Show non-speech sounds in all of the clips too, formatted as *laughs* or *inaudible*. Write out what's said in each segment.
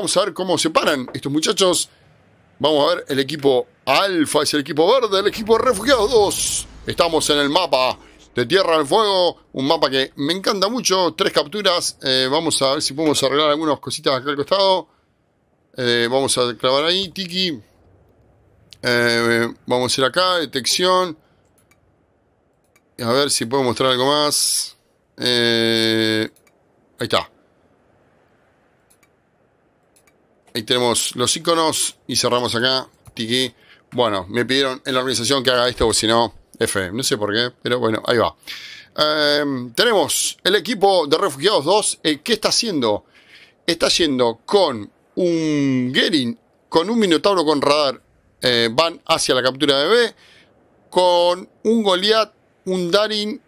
Vamos a ver cómo se paran estos muchachos. Vamos a ver, el equipo Alfa es el equipo verde, el equipo Refugiados 2. Estamos en el mapa de Tierra al Fuego, un mapa que me encanta mucho. Tres capturas. Eh, vamos a ver si podemos arreglar algunas cositas acá al costado. Eh, vamos a clavar ahí, Tiki. Eh, vamos a ir acá, detección. A ver si puedo mostrar algo más. ahí está. Ahí tenemos los iconos y cerramos acá. Tiki. Bueno, me pidieron en la organización que haga esto o si no, F. No sé por qué, pero bueno, ahí va. Em, tenemos el equipo de Refugiados 2. Eh, ¿Qué está haciendo? Está yendo con un Gerin, con un Minotauro con radar. Eh, van hacia la captura de B. Con un Goliath, un Darin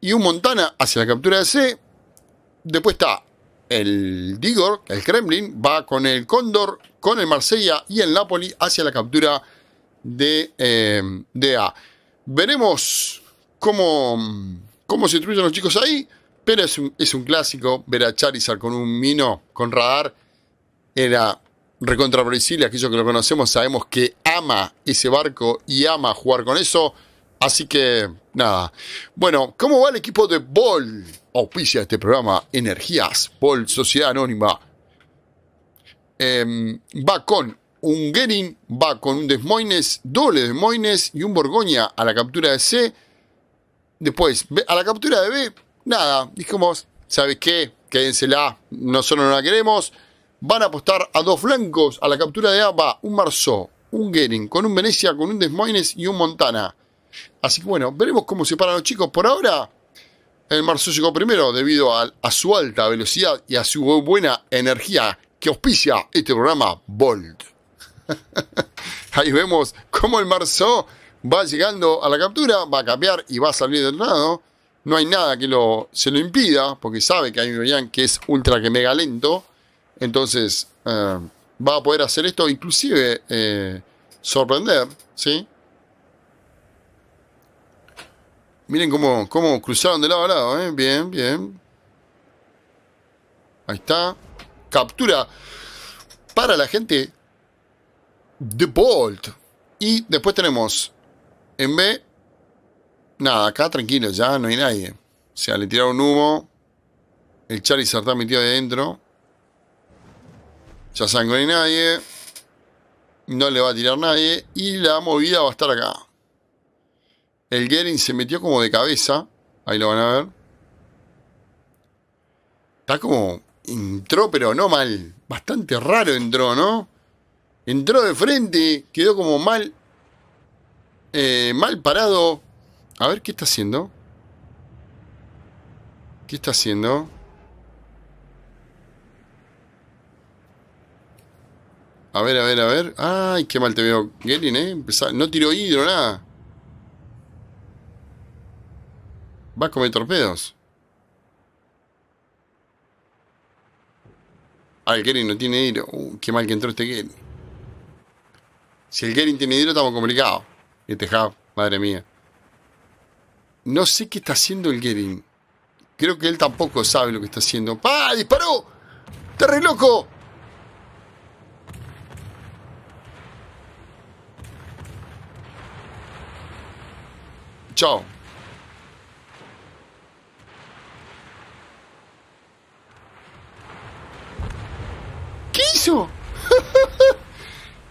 y un Montana hacia la captura de C. Después está el Digor, el Kremlin, va con el Cóndor, con el Marsella y el Napoli hacia la captura de, eh, A. Veremos cómo, cómo se instruyen los chicos ahí, pero es un, clásico ver a Charizard con un mino, con radar. Era recontra aquellos que lo conocemos sabemos que ama ese barco y ama jugar con eso. Así que, nada. Bueno, ¿cómo va el equipo de Bol? Auspicia este programa Energías, Bol Sociedad Anónima. Em, va con un Gering, va con un Desmoines, doble Desmoines y un Borgoña a la captura de C. Después, a la captura de B, nada, dijimos, ¿sabes qué? Quédensela, nosotros no la queremos. Van a apostar a dos flancos. A la captura de A va un Marzo un Gering, con un Venecia, con un Desmoines y un Montana. Así que bueno, veremos cómo se paran los chicos. Por ahora, el marzo llegó primero debido a, su alta velocidad y a su buena energía que auspicia este programa Bolt. *laughs* Ahí vemos cómo el marzo va llegando a la captura, va a cambiar y va a salir del lado. No hay nada que se lo impida, porque sabe que hay un que es ultra que mega lento. Entonces eh, va a poder hacer esto, inclusive eh, sorprender, ¿sí? Miren cómo, cruzaron de lado a lado, ¿eh? Bien, bien. Ahí está. Captura para la gente de Bolt. Y después tenemos en B. Nada, acá tranquilo, ya no hay nadie. O sea, le tiraron humo. El Charizard está metido adentro. Ya saben que no hay nadie. No le va a tirar nadie. Y la movida va a estar acá. El Gering se metió como de cabeza. Ahí lo van a ver. Está como. Entró, pero no mal. Bastante raro entró, ¿no? Entró de frente. Quedó como mal. Eh, mal parado. A ver qué está haciendo. ¿Qué está haciendo? A ver, a ver, a ver. Ay, qué mal te veo, Guerin. ¿eh? No tiró hidro, nada. Va a comer torpedos. Ah, el Gering no tiene hilo. Uh, qué mal que entró este Gering. Si el Gering tiene hilo, estamos complicados. Este Hub, madre mía. No sé qué está haciendo el Gering. Creo que él tampoco sabe lo que está haciendo. ¡Ah! ¡Disparó! ¡Está re loco! Chao.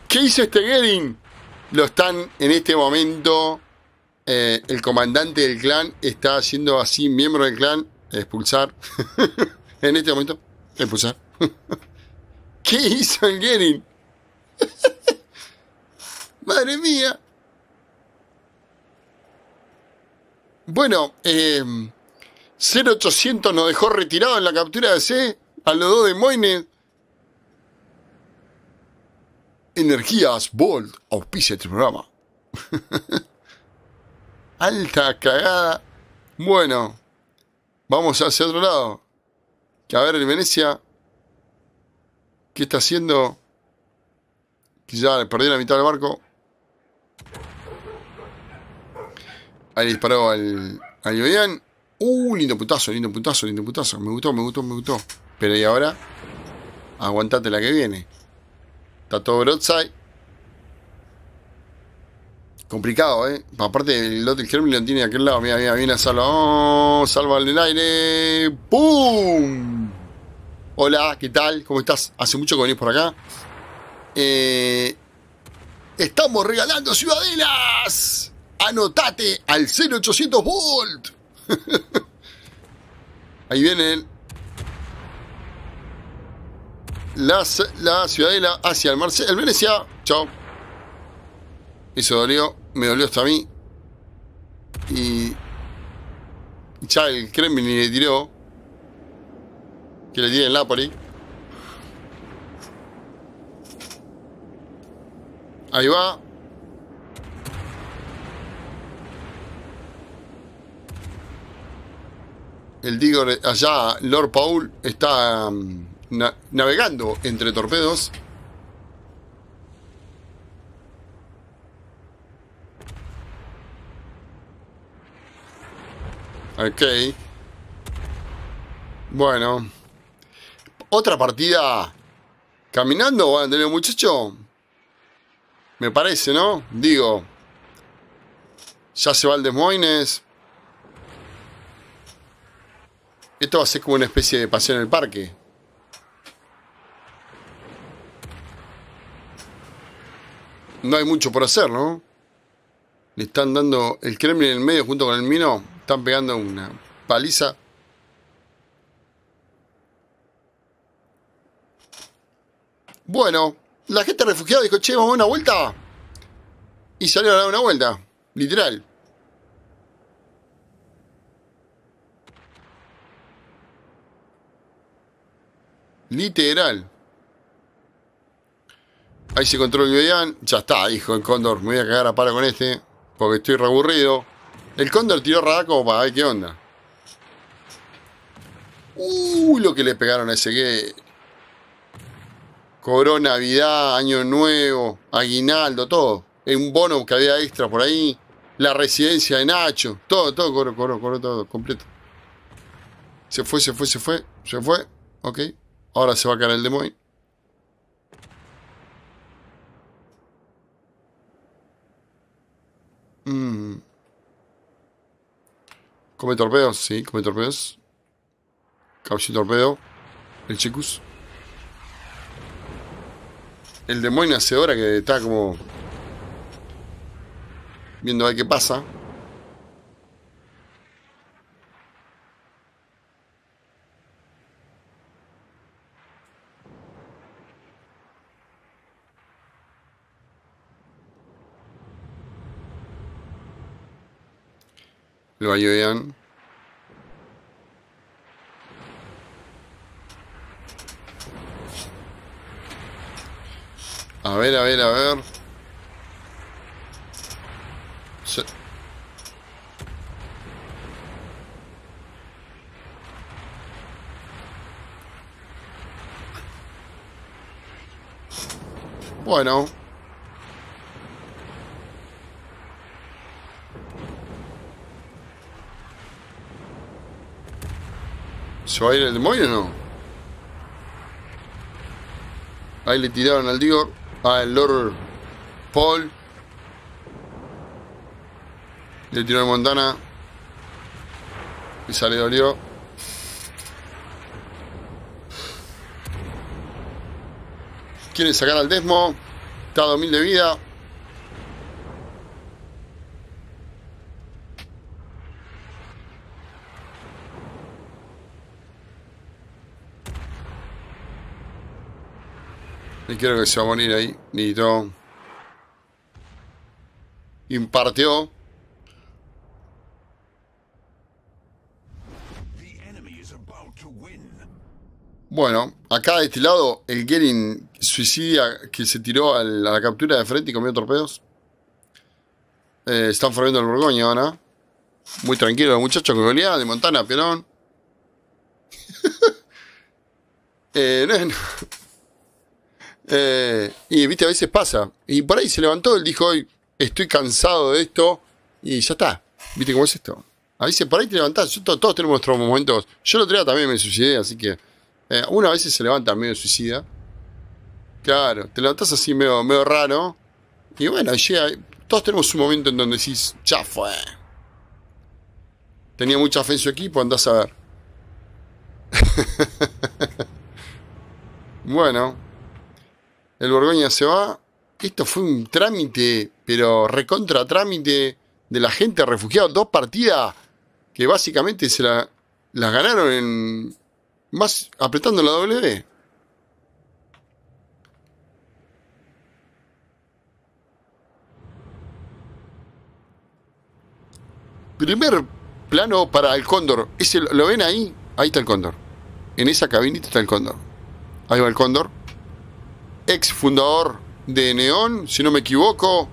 ¿Qué hizo este Gering? Lo están en este momento. Eh, el comandante del clan está haciendo así, miembro del clan, expulsar. *laughs* en este momento, expulsar. *laughs* ¿Qué hizo el Gering? *laughs* Madre mía. Bueno, 0800 eh, nos dejó retirado en la captura de C a los dos de Moines. Energías volt, auspicia este programa. *laughs* Alta cagada. Bueno, vamos hacia otro lado. Que a ver, el Venecia. ¿Qué está haciendo? Quizá ya perdí la mitad del barco. Ahí disparó al, al Uh, lindo putazo, lindo putazo, lindo putazo. Me gustó, me gustó, me gustó. Pero y ahora, aguantate la que viene. Está todo broadside. Complicado, ¿eh? Aparte, el lote lo tiene de aquel lado. Mira, mira, viene a salva. Oh, salva el aire. ¡Pum! Hola, ¿qué tal? ¿Cómo estás? Hace mucho que venís por acá. Eh, estamos regalando ciudadelas. Anotate al 0800 Volt. *laughs* Ahí vienen la, ciudadela hacia el mar El Venecia, chao. Eso dolió, me dolió hasta a mí. Y ya el Kremlin le tiró. Que le tiene el Napoli. Ahí va. El digo allá, Lord Paul, está mm, navegando entre torpedos. Ok. Bueno. Otra partida. ¿Caminando van a muchacho? Me parece, ¿no? Digo. Ya se va el Desmoines. Esto va a ser como una especie de paseo en el parque. no hay mucho por hacer, ¿no? Le están dando el Kremlin en el medio junto con el Mino, están pegando una paliza. Bueno, la gente refugiada dijo, che, vamos a una vuelta. Y salió a dar una vuelta, literal. Literal. Ahí se el median. Ya está, hijo el cóndor. Me voy a cagar a palo con este. Porque estoy reaburrido. El cóndor tiró raco como qué onda. Uy, uh, lo que le pegaron a ese que. Cobró Navidad, Año Nuevo, Aguinaldo, todo. Un bono que había extra por ahí. La residencia de Nacho. Todo, todo, cobró, cobró, cobró todo, completo. Se fue, se fue, se fue, se fue. Ok. Ahora se va a caer el demonio. Mm. Come torpedos, sí, come torpedos. Caballito torpedo. El Chicus. El demonio hace ahora que está como. Viendo a ver qué pasa. lo ayudan A ver, a ver, a ver. Bueno. ¿Se va a ir el demonio o no? Ahí le tiraron al Dior, al ah, Lord Paul. Le tiró el Montana. y sale dolió. Quiere sacar al Desmo. Está a 2000 de vida. quiero que se va a morir ahí, Nito. Impartió. Bueno, acá de este lado, el Gerin suicida que se tiró a la, captura de frente y comió torpedos. Eh, están formando el Borgoña ahora. Muy tranquilo el muchacho con goleada de Montana, Perón. *laughs* Eh, no. Eh, y viste, a veces pasa. Y por ahí se levantó, él dijo, hoy estoy cansado de esto y ya está. ¿Viste cómo es esto? A veces por ahí te levantás, todos, tenemos nuestros momentos. Yo el otro día también me suicidé, así que eh, una vez se levanta medio suicida. Claro, te levantás así medio, medio raro. Y bueno, llega, todos tenemos un momento en donde decís, ya fue. Tenía mucha fe en su equipo, andás a ver. *laughs* bueno, el Borgoña se va. Esto fue un trámite, pero recontra trámite de la gente refugiada. Dos partidas que básicamente se la, las ganaron en más apretando la W. Primer plano para el cóndor. ¿Lo ven ahí? Ahí está el cóndor. En esa cabinita está el cóndor. Ahí va el cóndor ex fundador de Neón, si no me equivoco.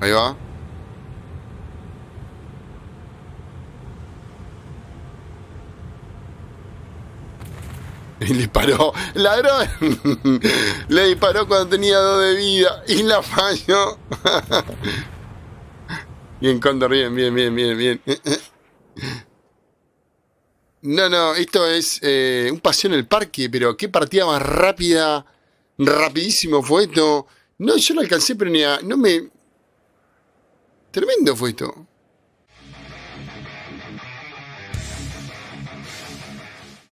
Ahí va. Y le disparó. Ladrón. *laughs* Le disparó cuando tenía dos de vida. Y la falló. *laughs* Bien, Condor, bien, bien, bien, bien, bien. No, no, esto es eh, un paseo en el parque, pero qué partida más rápida, rapidísimo fue esto. No, yo no alcancé, pero ni a, no me... Tremendo fue esto.